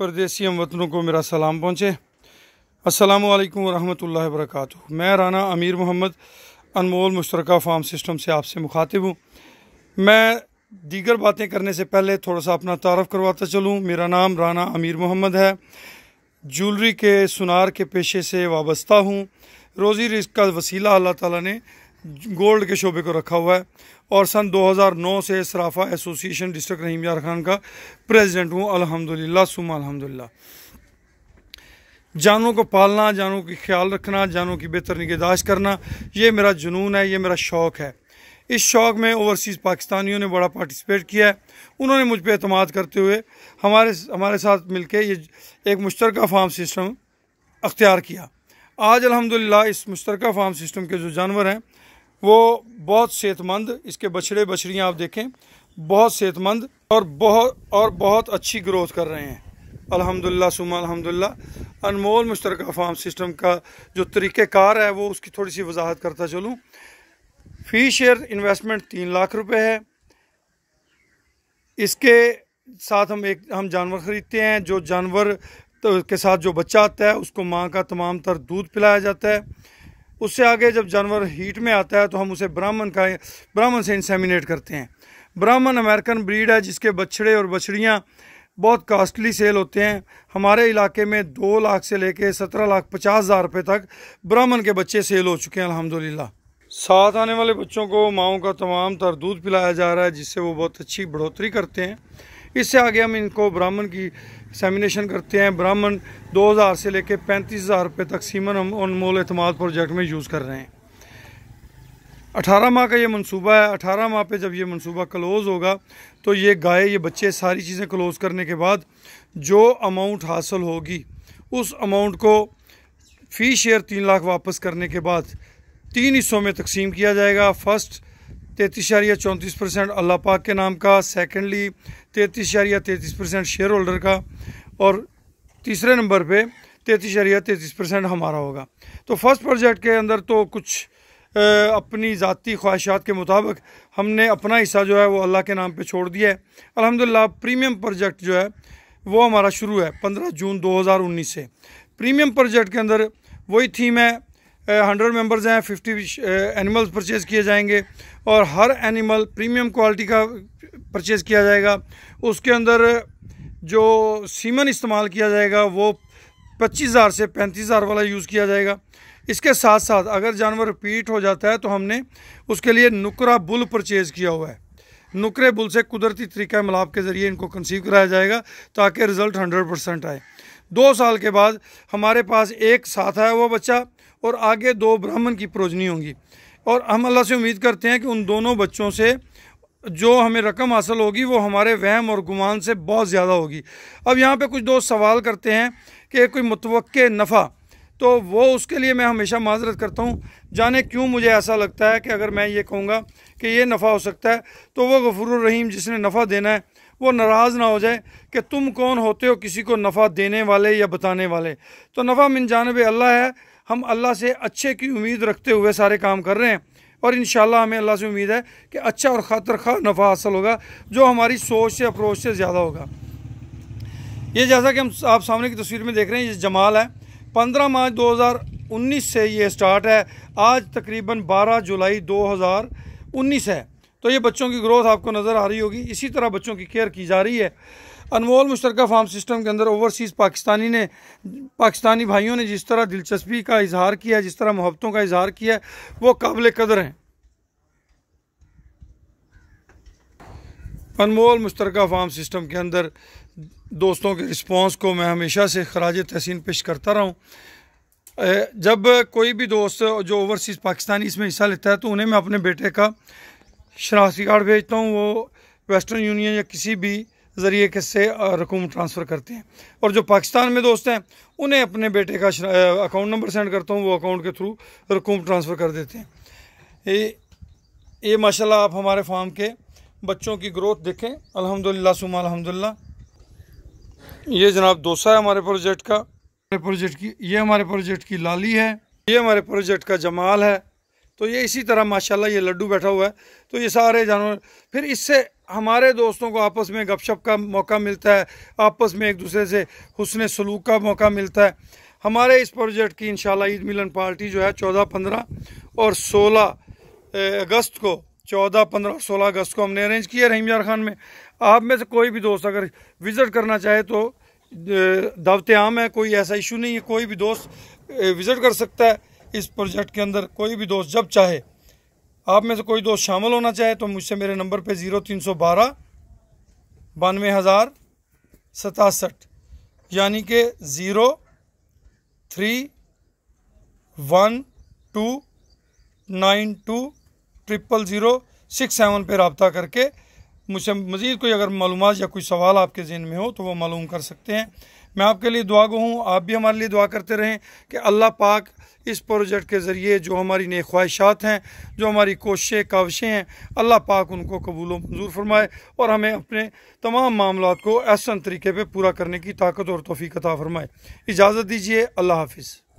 پردیسی ہم وطنوں کو میرا سلام پہنچے السلام علیکم ورحمۃ اللہ وبرکاتہ میں رانا امیر محمد انمول مشترکہ فارم سسٹم سے آپ سے مخاطب ہوں میں دیگر باتیں کرنے سے پہلے تھوڑا سا اپنا تعارف کرواتا چلوں میرا نام رانا امیر محمد ہے جولری کے سنار کے پیشے سے وابستہ ہوں روزی رزق کا وسیلہ اللہ تعالیٰ نے گولڈ کے شعبے کو رکھا ہوا ہے اور سن دو ہزار نو سے صرافہ ایسوسیشن ڈسٹرک رحیم یار خان کا پریزیڈنٹ ہوں الحمدللہ للہ سم جانوں کو پالنا جانوں کی خیال رکھنا جانوں کی بہتر نگہداشت کرنا یہ میرا جنون ہے یہ میرا شوق ہے اس شوق میں اوورسیز پاکستانیوں نے بڑا پارٹیسپیٹ کیا ہے انہوں نے مجھ پہ اعتماد کرتے ہوئے ہمارے ہمارے ساتھ مل کے یہ ایک مشترکہ فارم سسٹم اختیار کیا آج الحمدللہ اس مشترکہ فارم سسٹم کے جو جانور ہیں وہ بہت صحت مند اس کے بچڑے بچڑیاں آپ دیکھیں بہت صحت مند اور بہت اور بہت اچھی گروتھ کر رہے ہیں الحمد للہ سما الحمد للہ انمول مشترکہ فارم سسٹم کا جو طریقہ کار ہے وہ اس کی تھوڑی سی وضاحت کرتا چلوں فی شیئر انویسٹمنٹ تین لاکھ روپے ہے اس کے ساتھ ہم ایک ہم جانور خریدتے ہیں جو جانور کے ساتھ جو بچہ آتا ہے اس کو ماں کا تمام تر دودھ پلایا جاتا ہے اس سے آگے جب جانور ہیٹ میں آتا ہے تو ہم اسے برامن کا برامن سے انسیمینیٹ کرتے ہیں برامن امریکن بریڈ ہے جس کے بچڑے اور بچڑیاں بہت کاسٹلی سیل ہوتے ہیں ہمارے علاقے میں دو لاکھ سے لے کے سترہ لاکھ پچاس ہزار روپے تک برامن کے بچے سیل ہو چکے ہیں الحمدللہ ساتھ آنے والے بچوں کو ماؤں کا تمام تر دودھ پلایا جا رہا ہے جس سے وہ بہت اچھی بڑھوتری کرتے ہیں اس سے آگے ہم ان کو برامن کی سیمینیشن کرتے ہیں برامن دو ہزار سے لے کے پینتیس ہزار روپے تقسیمن ہم ان مول اعتماد پروجیکٹ میں یوز کر رہے ہیں اٹھارہ ماہ کا یہ منصوبہ ہے اٹھارہ ماہ پہ جب یہ منصوبہ کلوز ہوگا تو یہ گائے یہ بچے ساری چیزیں کلوز کرنے کے بعد جو اماؤنٹ حاصل ہوگی اس اماؤنٹ کو فی شیئر تین لاکھ واپس کرنے کے بعد تین حصوں میں تقسیم کیا جائے گا فرسٹ تینتیس شاریہ چونتیس پرسینٹ اللہ پاک کے نام کا سیکنڈلی تینتیس شاریہ تینتیس پرسینٹ شیئر ہولڈر کا اور تیسرے نمبر پہ تینتیس شاریہ تینتیس پرسنٹ ہمارا ہوگا تو فرسٹ پروجیکٹ کے اندر تو کچھ اپنی ذاتی خواہشات کے مطابق ہم نے اپنا حصہ جو ہے وہ اللہ کے نام پہ چھوڑ دیا ہے الحمدللہ پریمیم پروجیکٹ جو ہے وہ ہمارا شروع ہے پندرہ جون دو ہزار انیس سے پریمیم پروجیکٹ کے اندر وہی تھیم ہے ہنڈریڈ ممبرز ہیں ففٹی اینیملز پرچیز کیے جائیں گے اور ہر اینیمل پریمیم کوالٹی کا پرچیز کیا جائے گا اس کے اندر جو سیمن استعمال کیا جائے گا وہ پچیس ہزار سے پینتیس ہزار والا یوز کیا جائے گا اس کے ساتھ ساتھ اگر جانور پیٹ ہو جاتا ہے تو ہم نے اس کے لیے نکرہ بل پرچیز کیا ہوا ہے نکرے بل سے قدرتی طریقہ ملاب کے ذریعے ان کو کنسیو کرایا جائے گا تاکہ رزلٹ ہنڈریڈ پرسنٹ آئے دو سال کے بعد ہمارے پاس ایک ساتھ آیا وہ بچہ اور آگے دو برہمن کی پروجنی ہوں گی اور ہم اللہ سے امید کرتے ہیں کہ ان دونوں بچوں سے جو ہمیں رقم حاصل ہوگی وہ ہمارے وہم اور گمان سے بہت زیادہ ہوگی اب یہاں پہ کچھ دوست سوال کرتے ہیں کہ کوئی متوقع نفع تو وہ اس کے لیے میں ہمیشہ معذرت کرتا ہوں جانے کیوں مجھے ایسا لگتا ہے کہ اگر میں یہ کہوں گا کہ یہ نفع ہو سکتا ہے تو وہ غفور الرحیم جس نے نفع دینا ہے وہ ناراض نہ ہو جائے کہ تم کون ہوتے ہو کسی کو نفع دینے والے یا بتانے والے تو نفع من جانب اللہ ہے ہم اللہ سے اچھے کی امید رکھتے ہوئے سارے کام کر رہے ہیں اور انشاءاللہ ہمیں اللہ سے امید ہے کہ اچھا اور خاطر خواہ نفع حاصل ہوگا جو ہماری سوچ سے اپروچ سے زیادہ ہوگا یہ جیسا کہ ہم آپ سامنے کی تصویر میں دیکھ رہے ہیں یہ جمال ہے پندرہ مارچ دو ہزار انیس سے یہ سٹارٹ ہے آج تقریباً بارہ جولائی دو ہزار انیس ہے تو یہ بچوں کی گروتھ آپ کو نظر آ رہی ہوگی اسی طرح بچوں کی کیئر کی جا رہی ہے انمول مشترکہ فارم سسٹم کے اندر اوورسیز پاکستانی نے پاکستانی بھائیوں نے جس طرح دلچسپی کا اظہار کیا ہے جس طرح محبتوں کا اظہار کیا ہے وہ قابل قدر ہیں انمول مشترکہ فارم سسٹم کے اندر دوستوں کے رسپانس کو میں ہمیشہ سے خراج تحسین پیش کرتا رہا ہوں جب کوئی بھی دوست جو اوورسیز پاکستانی اس میں حصہ لیتا ہے تو انہیں میں اپنے بیٹے کا شناختی کارڈ بھیجتا ہوں وہ ویسٹرن یونین یا کسی بھی ذریعے کس سے رقوم ٹرانسفر کرتے ہیں اور جو پاکستان میں دوست ہیں انہیں اپنے بیٹے کا اکاؤنٹ نمبر سینڈ کرتا ہوں وہ اکاؤنٹ کے تھرو رقوم ٹرانسفر کر دیتے ہیں یہ یہ ماشاء اللہ آپ ہمارے فارم کے بچوں کی گروتھ دیکھیں الحمد للہ الحمدللہ الحمد للہ یہ جناب دوسا ہے ہمارے پروجیکٹ کا ہمارے پروجیکٹ کی یہ ہمارے پروجیکٹ کی لالی ہے یہ ہمارے پروجیکٹ کا جمال ہے تو یہ اسی طرح ماشاءاللہ یہ لڈو بیٹھا ہوا ہے تو یہ سارے جانور پھر اس سے ہمارے دوستوں کو آپس میں گپ شپ کا موقع ملتا ہے آپس میں ایک دوسرے سے حسن سلوک کا موقع ملتا ہے ہمارے اس پروجیکٹ کی انشاءاللہ عید ملن پارٹی جو ہے چودہ پندرہ اور سولہ اگست کو چودہ پندرہ سولہ اگست کو ہم نے ارینج کیا رحیم یار خان میں آپ میں سے کوئی بھی دوست اگر وزٹ کرنا چاہے تو دعوت عام ہے کوئی ایسا ایشو نہیں ہے کوئی بھی دوست وزٹ کر سکتا ہے اس پروجیکٹ کے اندر کوئی بھی دوست جب چاہے آپ میں سے کوئی دوست شامل ہونا چاہے تو مجھ سے میرے نمبر پہ زیرو تین سو بارہ بانوے ہزار ستاسٹھ یعنی کہ zero three one two nine two triple zero six seven پہ رابطہ کر کے مجھ سے مزید کوئی اگر معلومات یا کوئی سوال آپ کے ذہن میں ہو تو وہ معلوم کر سکتے ہیں میں آپ کے لیے دعا گو ہوں آپ بھی ہمارے لیے دعا کرتے رہیں کہ اللہ پاک اس پروجیکٹ کے ذریعے جو ہماری نیک خواہشات ہیں جو ہماری کوششیں کاوشیں ہیں اللہ پاک ان کو قبول و منظور فرمائے اور ہمیں اپنے تمام معاملات کو احسن طریقے پہ پورا کرنے کی طاقت اور توفیق عطا فرمائے اجازت دیجیے اللہ حافظ